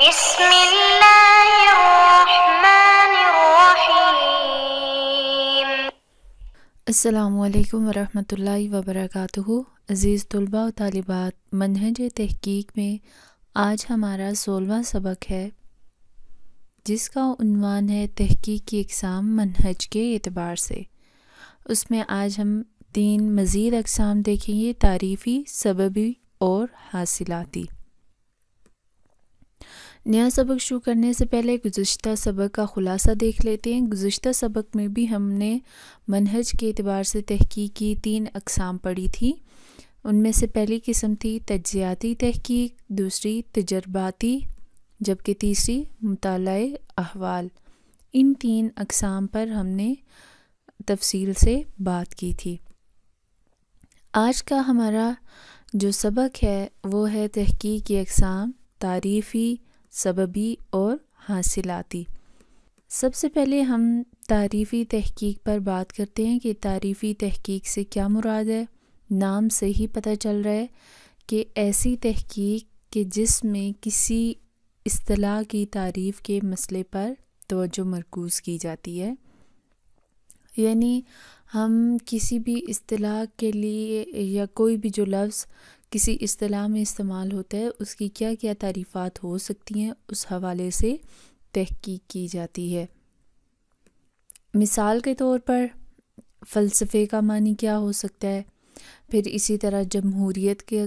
بسم الله الرحمن अज़ीज़ तलबा तलबात मनहज तहकीक में आज हमारा सोलवा सबक है जिसका उनवान है तहकीक की अकसाम मनहज के एतबार से उसमें आज हम तीन मज़ीद अकसाम देखेंगे तारीफ़ी सबबी और हासिलती नया सबक शुरू करने से पहले गुज्त सबक का ख़ुलासा देख लेते हैं गुज्त सबक में भी हमने मनहज के अतबार से तहकीक की तीन अकसाम पढ़ी थी उनमें से पहली किस्म थी तजियाती तहकीक दूसरी तजर्बाती जबकि तीसरी मताल अहवाल इन तीन अकसाम पर हमने तफसील से बात की थी आज का हमारा जो सबक है वो है तहकीक की अकसाम तारीफ़ी सबबी और हासिलती सबसे पहले हम तारीफ़ी तहकीक पर बात करते हैं कि तारीफ़ी तहकीक से क्या मुराद है नाम से ही पता चल रहा है कि ऐसी तहकीक के जिसमें किसी असलाह की तारीफ़ के मसले पर तोज्जो मरकूज़ की जाती है यानी हम किसी भी असलाह के लिए या कोई भी जो लफ्ज़ किसी असलाह में इस्तेमाल होता है उसकी क्या क्या तारीफ़ात हो सकती हैं उस हवाले से तहकीक की जाती है मिसाल के तौर पर फ़लसफ़े का मानी क्या हो सकता है फिर इसी तरह जमहूरीत के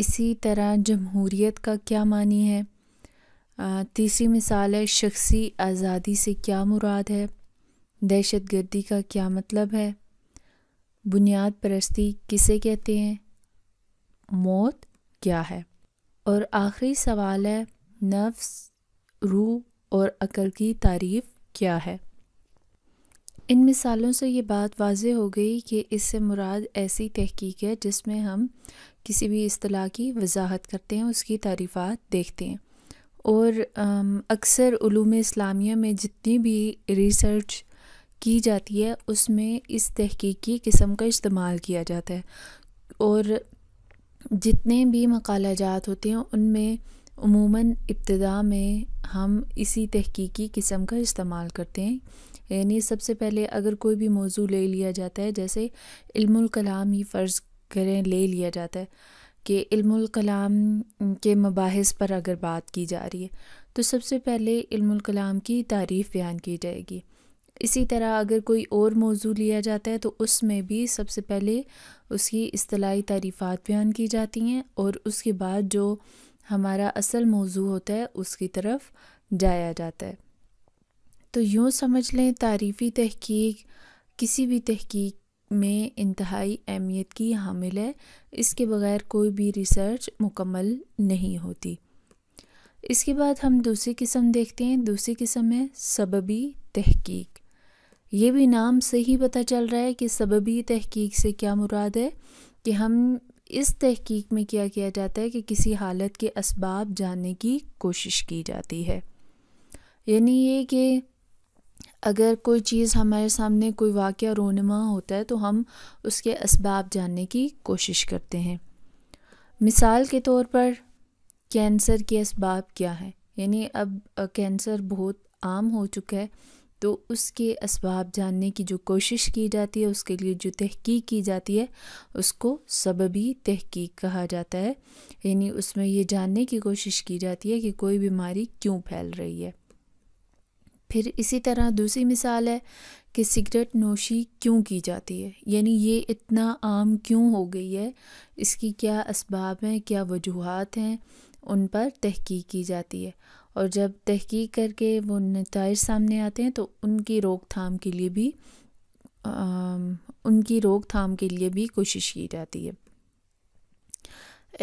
इसी तरह जमहूरीत का क्या मानी है तीसरी मिसाल है शख्सी आज़ादी से क्या मुराद है दहशत गर्दी का क्या मतलब है बुनियाद परस्ती किसे कहते हैं मौत क्या है और आखिरी सवाल है नफ्स रूह और अकल की तारीफ क्या है इन मिसालों से ये बात वाज हो गई कि इससे मुराद ऐसी तहकीक है जिसमें हम किसी भी असलाह की वजाहत करते हैं उसकी तारीफ़ात देखते हैं और अक्सर इस्लामिया में जितनी भी रिसर्च की जाती है उसमें इस तहकीकी किस्म का इस्तेमाल किया जाता है और जितने भी मकाला जात होते हैं उनमें उमूमन इब्तदा में हम इसी तहकीकी किस्म का इस्तेमाल करते हैं यानी सबसे पहले अगर कोई भी मौजू ले लिया जाता है जैसे इल्मुल कलाम ही फ़र्ज़ करें ले लिया जाता है कि इल्मुल कलाम के मबास पर अगर बात की जा रही है तो सबसे पहले इल्मुल कलाम की तारीफ़ बयान की जाएगी इसी तरह अगर कोई और मौजू लिया जाता है तो उसमें भी सबसे पहले उसकी असलाही तारीफ़ात बयान की जाती हैं और उसके बाद जो हमारा असल मौजू होता है उसकी तरफ जाया जाता है तो यूँ समझ लें तारीफ़ी तहकीक किसी भी तहकीक में इंतहाई अहमियत की हामिल है इसके बगैर कोई भी रिसर्च मुकम्मल नहीं होती इसके बाद हम दूसरी किस्म देखते हैं दूसरी किस्म है सबबी तहकीक ये भी नाम से ही पता चल रहा है कि सबबी तहकीक से क्या मुराद है कि हम इस तहकीक में क्या किया जाता है कि किसी हालत के इसबाब जानने की कोशिश की जाती है यानी ये कि अगर कोई चीज़ हमारे सामने कोई वाक़ रोनमा होता है तो हम उसके इसबाब जानने की कोशिश करते हैं मिसाल के तौर पर कैंसर के इसबाब क्या है यानी अब कैंसर बहुत आम हो चुका है तो उसके इसबाब जानने की जो कोशिश की जाती है उसके लिए जो तहकीक की जाती है उसको सबबी तहकीक कहा जाता है यानी उसमें ये जानने की कोशिश की जाती है कि कोई बीमारी क्यों फैल रही है फिर इसी तरह दूसरी मिसाल है कि सिगरेट नोशी क्यों की जाती है यानी ये इतना आम क्यों हो गई है इसकी क्या इसबाब हैं क्या वजूहत हैं उन पर तहकीक की जाती है और जब तहकीक करके वो नतज सामने आते हैं तो उनकी रोकथाम के लिए भी आ, उनकी रोकथाम के लिए भी कोशिश की जाती है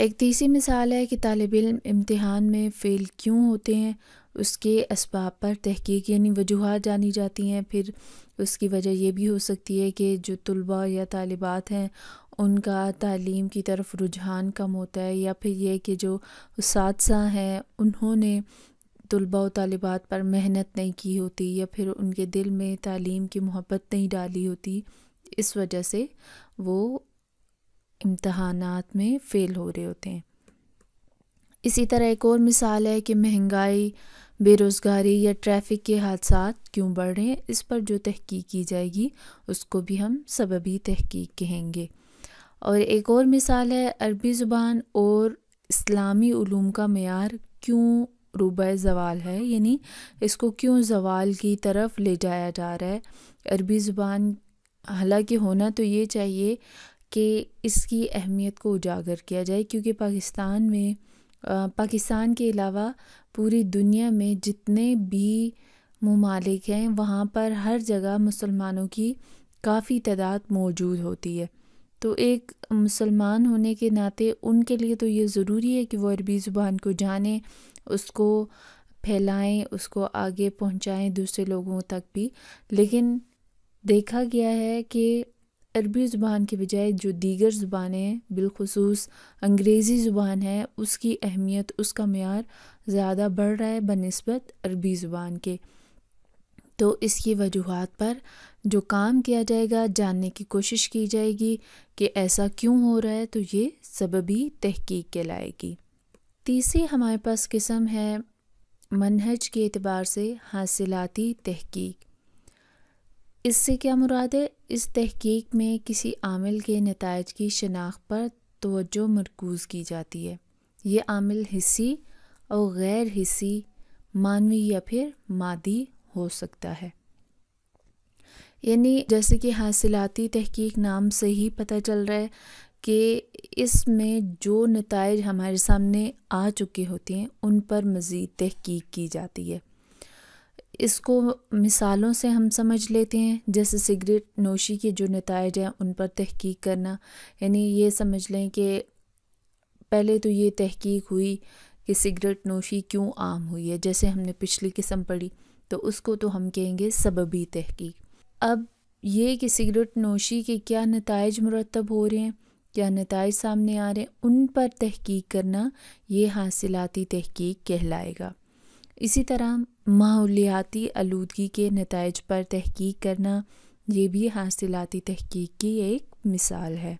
एक तीसरी मिसाल है कि तालब इम इम्तहान में फ़ेल क्यों होते हैं उसके इसबाब पर तहकीक यानी वजूहत जानी जाती हैं फिर उसकी वजह यह भी हो सकती है कि जो तलबा या तालिबात हैं उनका तालीम की तरफ रुझान कम होता है या फिर यह कि जो उस हैं उन्होंने तलबा व तलबात पर मेहनत नहीं की होती या फिर उनके दिल में तालीम की मोहब्बत नहीं डाली होती इस वजह से वो इम्तहानात में फ़ेल हो रहे होते हैं इसी तरह एक और मिसाल है कि महंगाई बेरोज़गारी या ट्रैफिक के हादसा क्यों बढ़ रहे हैं इस पर जो तहकीक की जाएगी उसको भी हम सबबी तहकीक कहेंगे और एक और मिसाल है अरबी ज़ुबान और इस्लामी ूम का मैार क्यों रूब जवाल है यानी इसको क्यों जवाल की तरफ ले जाया जा रहा है अरबी ज़ुबान हालांकि होना तो ये चाहिए कि इसकी अहमियत को उजागर किया जाए क्योंकि पाकिस्तान में पाकिस्तान के अलावा पूरी दुनिया में जितने भी ममालिक हैं वहाँ पर हर जगह मुसलमानों की काफ़ी तादाद मौजूद होती है तो एक मुसलमान होने के नाते उनके लिए तो ये ज़रूरी है कि वो अरबी ज़ुबान को जानें उसको फैलाएं उसको आगे पहुंचाएं दूसरे लोगों तक भी लेकिन देखा गया है कि अरबी ज़ुबान के बजाय जो दीगर ज़ुबानें बिलखसूस अंग्रेज़ी ज़ुबान है उसकी अहमियत उसका मैार ज़्यादा बढ़ रहा है बनस्बत अरबी ज़ुबान के तो इसकी वजूहत पर जो काम किया जाएगा जानने की कोशिश की जाएगी कि ऐसा क्यों हो रहा है तो ये सबबी तहकीक कहलाएगी तीसरी हमारे पास किस्म है मनहज के अतबार से हासिलती तहकीक इससे क्या मुराद है इस तहकीक में किसी आमिल के नतज की शनाख्त पर तोज्जो मरकूज़ की जाती है ये आमिल हिस्सी और गैर हिस्सी मानवी या फिर मादी हो सकता है यानी जैसे कि हासिलाती तहकीक नाम से ही पता चल रहा है कि इसमें जो नतज हमारे सामने आ चुके होते हैं उन पर मज़ीद तहकीक की जाती है इसको मिसालों से हम समझ लेते हैं जैसे सिगरेट नोशी के जो नतज हैं उन पर तहकीक करना यानी ये समझ लें कि पहले तो ये तहकीक हुई कि सिगरेट नोशी क्यों आम हुई है जैसे हमने पिछली किस्म पढ़ी तो उसको तो हम कहेंगे सबबी तहकीक अब ये कि सिगरेट नोशी के क्या नतज मुरतब हो रहे हैं क्या नतज सामने आ रहे हैं उन पर तहकीक करना ये हासिलती तहकीक कहलाएगा इसी तरह माहौलियाती आलूगी के नतज पर तहकीक करना ये भी हासिलती तहकीक की एक मिसाल है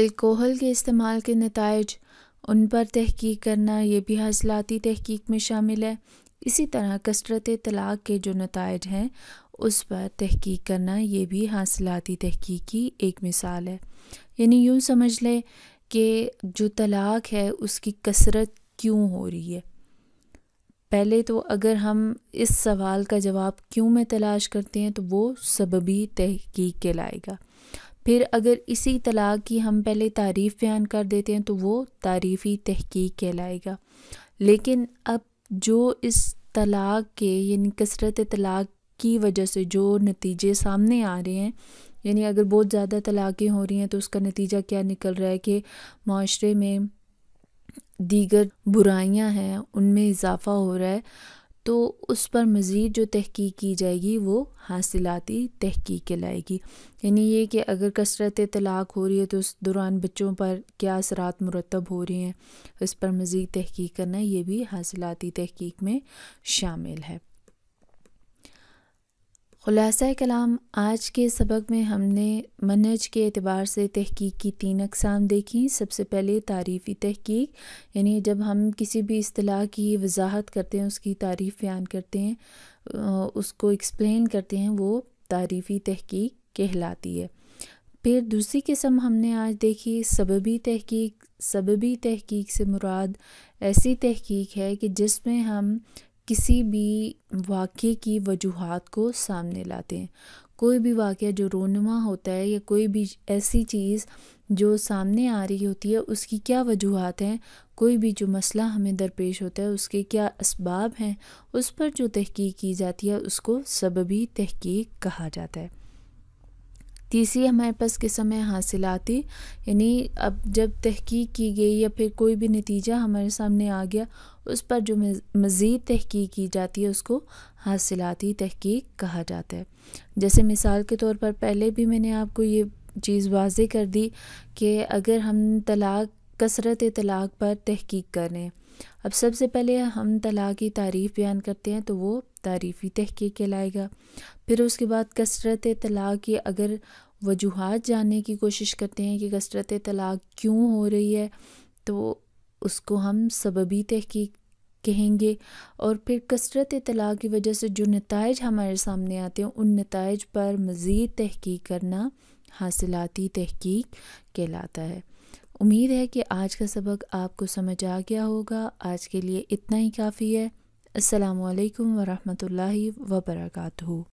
अल्कोहल के इस्तेमाल के नतज उन पर तहकीक करना ये भी हासिलती तहकीक में शामिल है इसी तरह कसरत तलाक़ के जो नतज हैं उस पर तहकीक करना ये भी हासिलती तहकीक की एक मिसाल है यानी यूँ समझ लें कि जो तलाक़ है उसकी कसरत क्यों हो रही है पहले तो अगर हम इस सवाल का जवाब क्यों में तलाश करते हैं तो वो सबबी तहकीक कहलाएगा फिर अगर इसी तलाक की हम पहले तारीफ़ बयान कर देते हैं तो वो तारीफ़ी तहकीक कहलाएगा लेकिन अब जो इस तलाक़ के यानी कसरत तलाक़ की वजह से जो नतीजे सामने आ रहे हैं यानी अगर बहुत ज़्यादा तलाक़ें हो रही हैं तो उसका नतीजा क्या निकल रहा है कि माशरे में दीगर बुराइयां हैं उनमें इजाफ़ा हो रहा है तो उस पर मज़ीद जो तहकीक की जाएगी वो हासिलती तहकीक लाएगी यानी ये कि अगर कसरत तलाक हो रही है तो उस दौरान बच्चों पर क्या असरात मुरतब हो रहे हैं इस पर मज़ीद तहकीक करना ये भी हासिलती तहकीक में शामिल है ख़ुलासा कलाम आज के सबक में हमने मनज के अतबार से तहकीक की तीन अकसाम देखी सबसे पहले तारीफ़ी तहकीक यानी जब हम किसी भी असलाह की वजाहत करते हैं उसकी तारीफ़ बयान करते हैं उसको एक्सप्लेन करते हैं वो तारीफ़ी तहकीक कहलाती है फिर दूसरी किस्म हमने आज देखी सबबी तहकीक सबबी तहकीक से मुराद ऐसी तहकीक है कि जिसमें हम किसी भी वाक्य की वजूहत को सामने लाते हैं कोई भी वाक्य जो रोनमा होता है या कोई भी ऐसी चीज़ जो सामने आ रही होती है उसकी क्या वजूहत हैं कोई भी जो मसला हमें दरपेश होता है उसके क्या इसबाब हैं उस पर जो तहकीक की जाती है उसको सबबी तहकीक कहा जाता है तीसरी हमारे पास किस्म है हासिलाती यानी अब जब तहकीक की गई या फिर कोई भी नतीजा हमारे सामने आ गया उस पर जो मज़ीद तहकीक की जाती है उसको हासिलाती तहकीक कहा जाता है जैसे मिसाल के तौर पर पहले भी मैंने आपको ये चीज़ वाज कर दी कि अगर हम तलाक कसरत तलाक़ पर तहकीक करें अब सबसे पहले हम तलाक़ की तारीफ़ बयान करते हैं तो वो तारीफ़ी तहकीक कहलाएगा फिर उसके बाद कसरत तलाक़ की अगर वजूहत जानने की कोशिश करते हैं कि कसरत तलाक़ क्यों हो रही है तो उसको हम सबबी तहकीक कहेंगे और फिर कसरत तलाक़ की वजह से जो नतज हमारे सामने आते हैं उन नतज पर मज़ीद तहकीक करना हासिलती तहकीक कहलाता है उम्मीद है कि आज का सबक आपको समझ आ गया होगा आज के लिए इतना ही काफ़ी है अल्लाम वरहमल वर्का